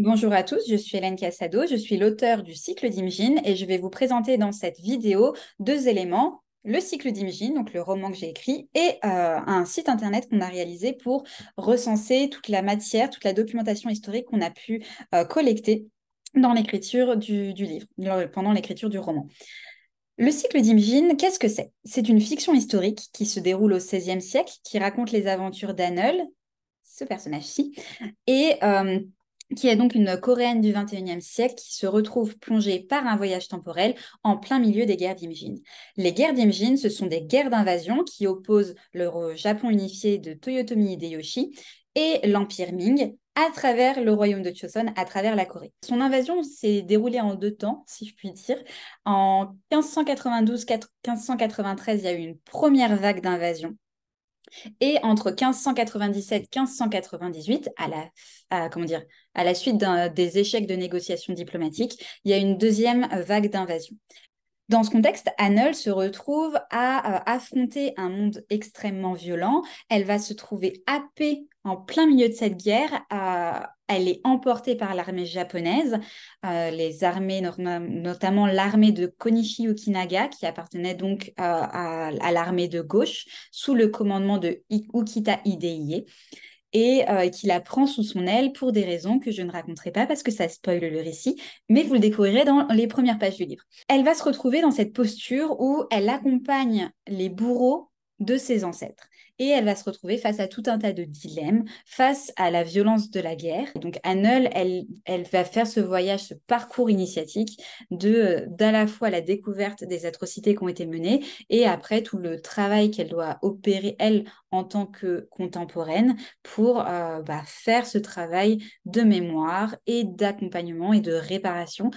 Bonjour à tous, je suis Hélène Cassado, je suis l'auteur du cycle d'Imgine et je vais vous présenter dans cette vidéo deux éléments le cycle d'Imgine, donc le roman que j'ai écrit, et euh, un site internet qu'on a réalisé pour recenser toute la matière, toute la documentation historique qu'on a pu euh, collecter dans l'écriture du, livre, pendant l'écriture du roman. Le cycle d'Imgine, qu'est-ce que c'est C'est une fiction historique qui se déroule au XVIe siècle, qui raconte les aventures d'Annel, ce personnage-ci, et euh, qui est donc une Coréenne du XXIe siècle qui se retrouve plongée par un voyage temporel en plein milieu des guerres d'Imjin. Les guerres d'Imjin, ce sont des guerres d'invasion qui opposent le Japon unifié de Toyotomi Hideyoshi et l'Empire Ming à travers le royaume de Choson, à travers la Corée. Son invasion s'est déroulée en deux temps, si je puis dire. En 1592-1593, il y a eu une première vague d'invasion et entre 1597-1598, à la, comment dire, à la suite des échecs de négociations diplomatiques, il y a une deuxième euh, vague d'invasion. Dans ce contexte, Anneul se retrouve à euh, affronter un monde extrêmement violent. Elle va se trouver happée en plein milieu de cette guerre, elle est emportée par l'armée japonaise, euh, les armées, notamment l'armée de Konishi Okinaga, qui appartenait donc euh, à, l'armée de gauche, sous le commandement de Ukita Hideye, et euh, qui la prend sous son aile pour des raisons que je ne raconterai pas parce que ça spoile le récit, mais vous le découvrirez dans les premières pages du livre. Elle va se retrouver dans cette posture où elle accompagne les bourreaux de ses ancêtres et elle va se retrouver face à tout un tas de dilemmes, face à la violence de la guerre. donc anne elle, elle va faire ce voyage, ce parcours initiatique de euh, d'à la fois la découverte des atrocités qui ont été menées et après tout le travail qu'elle doit opérer elle en tant que contemporaine pour euh, bah, faire ce travail de mémoire et d'accompagnement et de réparation.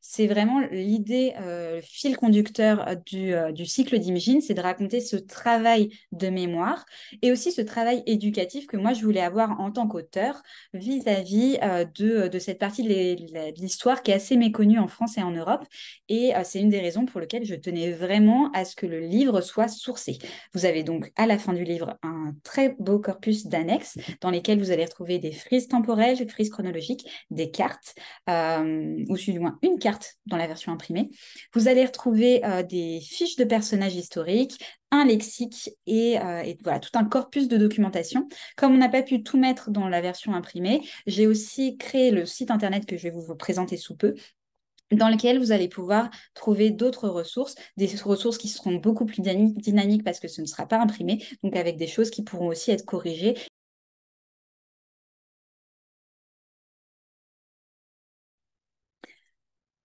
C'est vraiment l'idée, le euh, fil conducteur euh, du, cycle d'Imagine, c'est de raconter ce travail de mémoire et aussi ce travail éducatif que moi je voulais avoir en tant qu'auteur vis-à-vis de, de, cette partie de l'histoire qui est assez méconnue en France et en Europe. Et c'est une des raisons pour lesquelles je tenais vraiment à ce que le livre soit sourcé. Vous avez donc à la fin du livre un très beau corpus d'annexes mhm. dans lesquels vous allez retrouver des frises temporelles, des frises chronologiques, des cartes, euh, ou ou du moins une carte dans la version imprimée. Vous allez retrouver euh, des fiches de personnages historiques, un lexique et, euh, et, voilà tout un corpus de documentation. Comme on n'a pas pu tout mettre dans la version imprimée, j'ai aussi créé le site internet que je vais vous présenter sous peu, dans lequel vous allez pouvoir trouver d'autres ressources, des ressources qui seront beaucoup plus dynamiques parce que ce ne sera pas imprimé, donc avec des choses qui pourront aussi être corrigées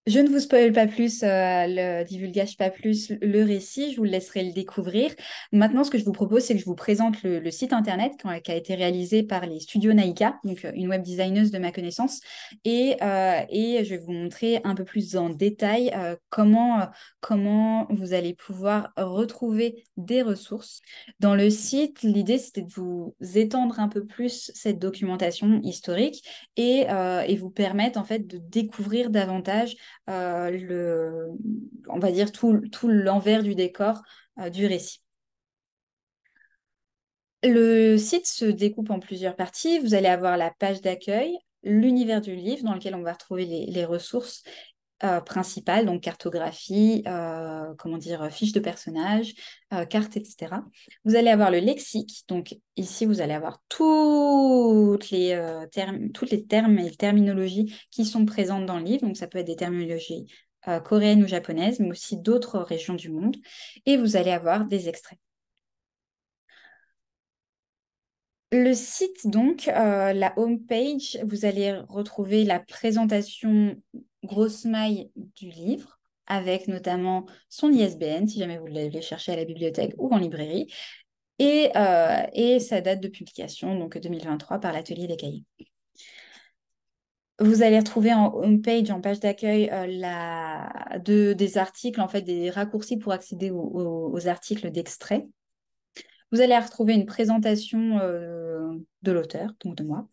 Je ne vous spoil pas plus, euh, le divulgage pas plus le récit, je vous laisserai le découvrir. Maintenant, ce que je vous propose, c'est que je vous présente le, site internet qui a été réalisé par les studios Naika, donc euh, une web designeuse de ma connaissance, et, euh, et je vais vous montrer un peu plus en détail comment, comment vous allez pouvoir retrouver des ressources. Dans le site, l'idée, c'était de vous étendre un peu plus cette documentation historique et, et vous permettre en fait de découvrir davantage euh, le, on va dire tout, l'envers du décor euh, du récit. Le site se découpe en plusieurs parties. Vous allez avoir la page d'accueil, l'univers du livre dans lequel on va retrouver les ressources principal euh, principales, donc cartographie, euh, comment dire, euh, fiche de personnage, cartes, carte, etc. Vous allez avoir le lexique, donc ici vous allez avoir toutes les, termes, toutes les termes et terminologies qui sont présentes dans le livre, donc ça peut être des terminologies coréennes ou japonaises, mais aussi d'autres régions du monde, et vous allez avoir des extraits. Le site, donc, euh, la page, vous allez retrouver la présentation grosse maille du livre avec notamment son ISBN, si jamais vous l'avez cherché à la bibliothèque ou en librairie, et, euh, sa date de publication, donc 2023, par l'Atelier des Cahiers. Vous allez retrouver en page, en page d'accueil, euh, des articles, en fait, des raccourcis pour accéder aux articles d'extrait. Vous allez retrouver une présentation euh, de l'auteur, donc de moi,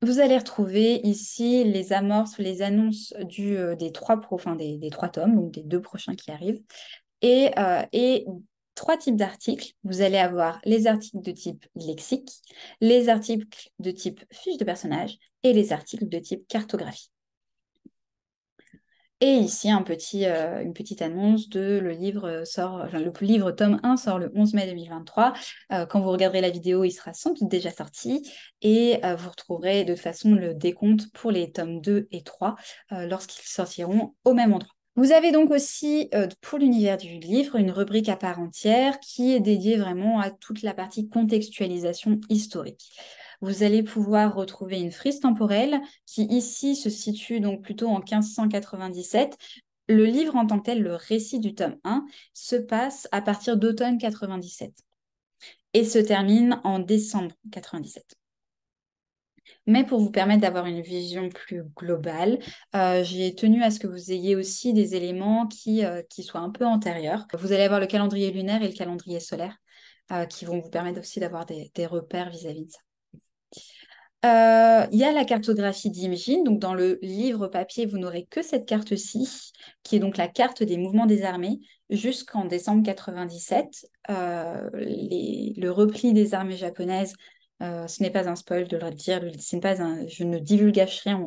vous allez retrouver ici les amorces, les annonces du, euh, des, trois des, trois tomes, donc des deux prochains qui arrivent, et, euh, et trois types d'articles. Vous allez avoir les articles de type lexique, les articles de type fiche de personnage et les articles de type cartographie. Et ici, un petit, euh, une petite annonce de le livre euh, sort, le livre tome 1 sort le 11 mai 2023. Euh, quand vous regarderez la vidéo, il sera sans doute déjà sorti. Et vous retrouverez de toute façon le décompte pour les tomes 2 et 3 lorsqu'ils sortiront au même endroit. Vous avez donc aussi pour l'univers du livre une rubrique à part entière qui est dédiée vraiment à toute la partie contextualisation historique. Vous allez pouvoir retrouver une frise temporelle qui ici se situe donc plutôt en 1597. Le livre en tant que tel, le récit du tome 1, se passe à partir d'automne 97 et se termine en décembre 97. Mais pour vous permettre d'avoir une vision plus globale, euh, j'ai tenu à ce que vous ayez aussi des éléments qui, euh, qui, soient un peu antérieurs. Vous allez avoir le calendrier lunaire et le calendrier solaire euh, qui vont vous permettre aussi d'avoir des, repères vis à -vis de ça. Euh, il y a la cartographie d'Imjin. Donc, dans le livre papier, vous n'aurez que cette carte-ci, qui est donc la carte des mouvements des armées jusqu'en décembre 97. Euh, le repli des armées japonaises euh, ce n'est pas un spoil de le dire, pas je ne divulgage rien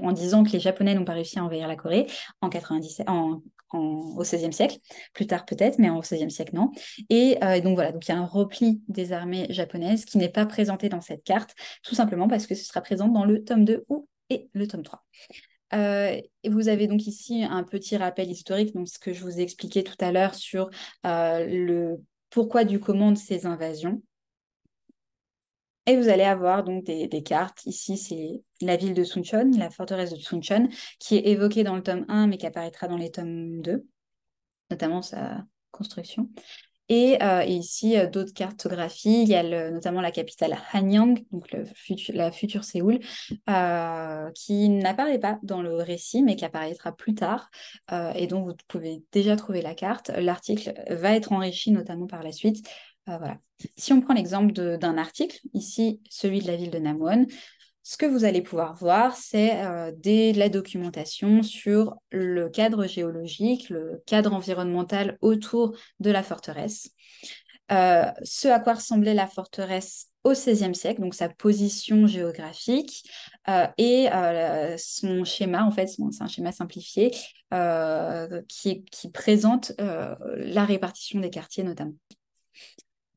en, disant que les Japonais n'ont pas réussi à envahir la Corée en au XVIe siècle, plus tard peut-être, mais au XVIe siècle non. Euh, et donc voilà, donc il y a un repli des armées japonaises qui n'est pas présenté dans cette carte, tout simplement parce que ce sera présent dans le tome 2 ou et le tome 3. Euh, et vous avez donc ici un petit rappel historique, donc ce que je vous ai expliqué tout à l'heure sur le pourquoi du comment de ces invasions et vous allez avoir donc des, cartes. Ici, c'est la ville de Suncheon, la forteresse de Suncheon, qui est évoquée dans le tome 1, mais qui apparaîtra dans les tomes 2, notamment sa construction. Et, euh, ici, euh, d'autres cartographies. Il y a notamment la capitale Hanyang, donc le la future Séoul, euh, qui n'apparaît pas dans le récit, mais qui apparaîtra plus tard. et donc, vous pouvez déjà trouver la carte. L'article va être enrichi, notamment par la suite, voilà. Si on prend l'exemple d'un article, ici celui de la ville de Namwon, ce que vous allez pouvoir voir, c'est euh, la documentation sur le cadre géologique, le cadre environnemental autour de la forteresse. Euh, ce à quoi ressemblait la forteresse au XVIe siècle, donc sa position géographique euh, et son schéma, en fait, c'est un schéma simplifié qui, présente la répartition des quartiers notamment.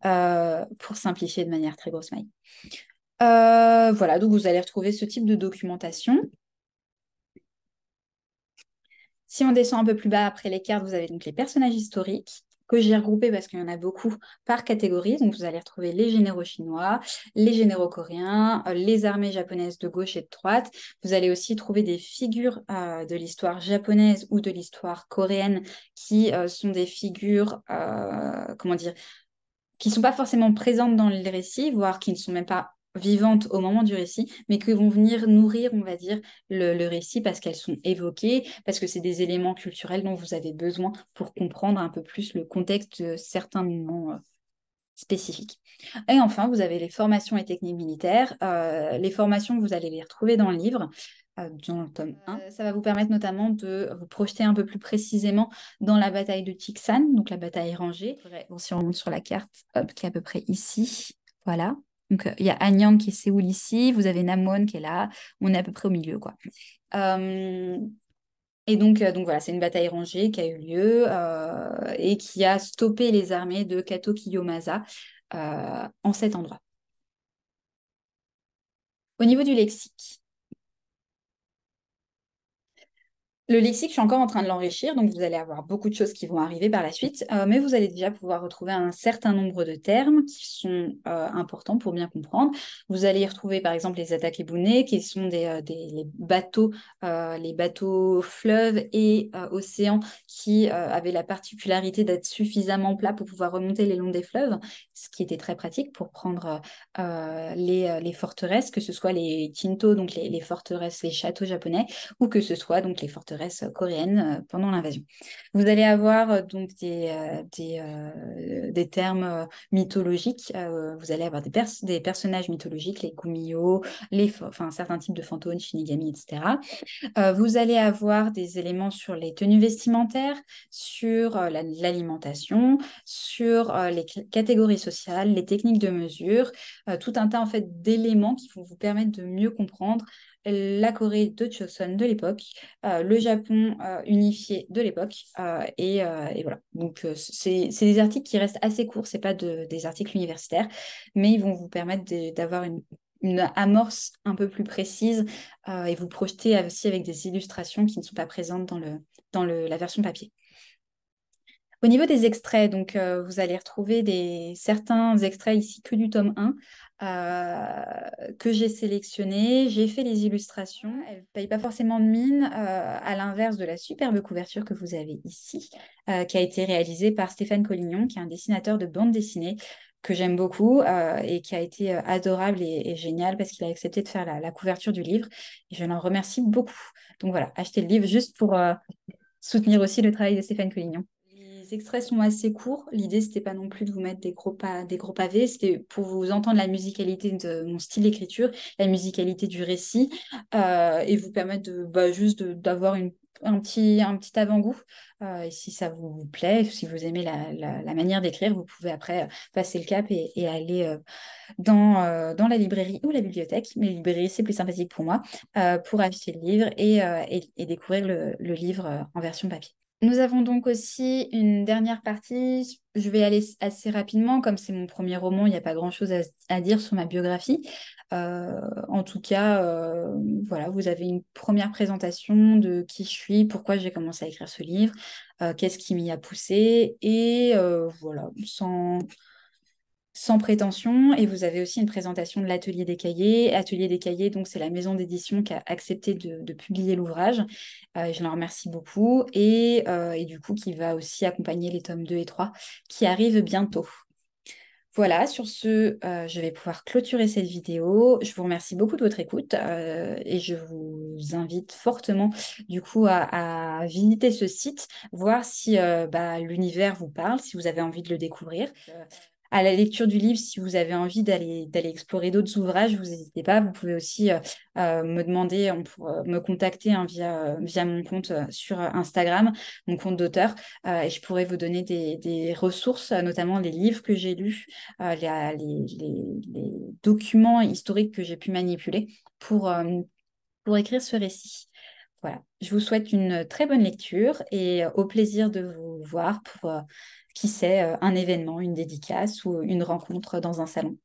Euh, pour simplifier de manière très grosse maille. Euh, voilà, donc vous allez retrouver ce type de documentation. Si on descend un peu plus bas après les cartes, vous avez donc les personnages historiques que j'ai regroupés parce qu'il y en a beaucoup par catégorie. Donc vous allez retrouver les généraux chinois, les généraux coréens, euh, les armées japonaises de gauche et de droite. Vous allez aussi trouver des figures de l'histoire japonaise ou de l'histoire coréenne qui sont des figures, comment dire, qui ne sont pas forcément présentes dans le récit, voire qui ne sont même pas vivantes au moment du récit, mais qui vont venir nourrir, on va dire, le, récit parce qu'elles sont évoquées, parce que c'est des éléments culturels dont vous avez besoin pour comprendre un peu plus le contexte de certains moments euh, spécifiques. Et enfin, vous avez les formations et techniques militaires. Euh, les formations, vous allez les retrouver dans le livre. Ah, dans le tome 1. Euh, ça va vous permettre notamment de vous projeter un peu plus précisément dans la bataille de Tixan, donc la bataille rangée. Bon, si on monte sur la carte, hop, qui est à peu près ici, voilà. Donc euh, il y a Anyang qui est Séoul ici, vous avez Namwon qui est là, on est à peu près au milieu quoi. Euh, et donc, donc voilà, c'est une bataille rangée qui a eu lieu et qui a stoppé les armées de Kato Kiyomasa en cet endroit. Au niveau du lexique, Le lexique, je suis encore en train de l'enrichir, donc vous allez avoir beaucoup de choses qui vont arriver par la suite, euh, mais vous allez déjà pouvoir retrouver un certain nombre de termes qui sont euh, importants pour bien comprendre. Vous allez y retrouver par exemple les attaques qui sont des, euh, bateaux, les bateaux fleuves et océans qui avaient la particularité d'être suffisamment plats pour pouvoir remonter les longs des fleuves, ce qui était très pratique pour prendre les, forteresses, que ce soit les kinto, donc les, les forteresses, les châteaux japonais, ou que ce soit donc les forteresses euh, coréenne euh, pendant l'invasion. Vous allez avoir euh, donc des, des, termes mythologiques, vous allez avoir des, des personnages mythologiques, les Gumiyo, les enfin, certains types de fantômes, Shinigami, etc. vous allez avoir des éléments sur les tenues vestimentaires, sur l'alimentation, sur les catégories sociales, les techniques de mesure, tout un tas en fait d'éléments qui vont vous permettre de mieux comprendre la Corée de Choson de l'époque, euh, le Japon euh, unifié de l'époque, euh, et, voilà. Donc c'est des articles qui restent assez courts, c'est pas des articles universitaires, mais ils vont vous permettre d'avoir une amorce un peu plus précise et vous projeter aussi avec des illustrations qui ne sont pas présentes dans, le, dans la version papier. Au niveau des extraits, donc euh, vous allez retrouver des, certains extraits ici que du tome 1 euh, que j'ai sélectionné. J'ai fait les illustrations. Elles ne payent pas forcément de mine, euh, à l'inverse de la superbe couverture que vous avez ici, qui a été réalisée par Stéphane Collignon, qui est un dessinateur de bande dessinée que j'aime beaucoup et qui a été adorable et, génial parce qu'il a accepté de faire la, couverture du livre et je l'en remercie beaucoup. Donc voilà, achetez le livre juste pour soutenir aussi le travail de Stéphane Collignon extraits sont assez courts. L'idée, c'était pas non plus de vous mettre des gros, pavés, c'était pour vous entendre la musicalité de mon style d'écriture, la musicalité du récit, euh, et vous permettre de, bah, juste d'avoir un petit, avant-goût. Euh, et si ça vous, plaît, si vous aimez la, manière d'écrire, vous pouvez après euh, passer le cap et, aller dans, la librairie ou la bibliothèque. Mais la librairie, c'est plus sympathique pour moi, pour acheter le livre et, découvrir le livre en version papier. Nous avons donc aussi une dernière partie. Je vais aller assez rapidement, comme c'est mon premier roman, il n'y a pas grand-chose à, dire sur ma biographie. Euh, en tout cas, euh, voilà, vous avez une première présentation de qui je suis, pourquoi j'ai commencé à écrire ce livre, euh, qu'est-ce qui m'y a poussé, et voilà, sans, sans prétention. Et vous avez aussi une présentation de l'Atelier des Cahiers. Atelier des Cahiers, donc c'est la maison d'édition qui a accepté de, publier l'ouvrage. Euh, je l'en remercie beaucoup. Euh, et, du coup, qui va aussi accompagner les tomes 2 et 3 qui arrivent bientôt. Voilà, sur ce, euh, je vais pouvoir clôturer cette vidéo. Je vous remercie beaucoup de votre écoute et je vous invite fortement du coup à, visiter ce site, voir si bah, l'univers vous parle, si vous avez envie de le découvrir à la lecture du livre, si vous avez envie d'aller d'aller explorer d'autres ouvrages, vous n'hésitez pas. Vous pouvez aussi euh, euh, me demander, euh, me contacter hein, via via mon compte sur Instagram, mon compte d'auteur, et je pourrais vous donner des, ressources, notamment les livres que j'ai lus, les, documents historiques que j'ai pu manipuler pour pour écrire ce récit. Voilà. Je vous souhaite une très bonne lecture et au plaisir de vous voir pour qui c'est euh, un événement, une dédicace ou une rencontre dans un salon.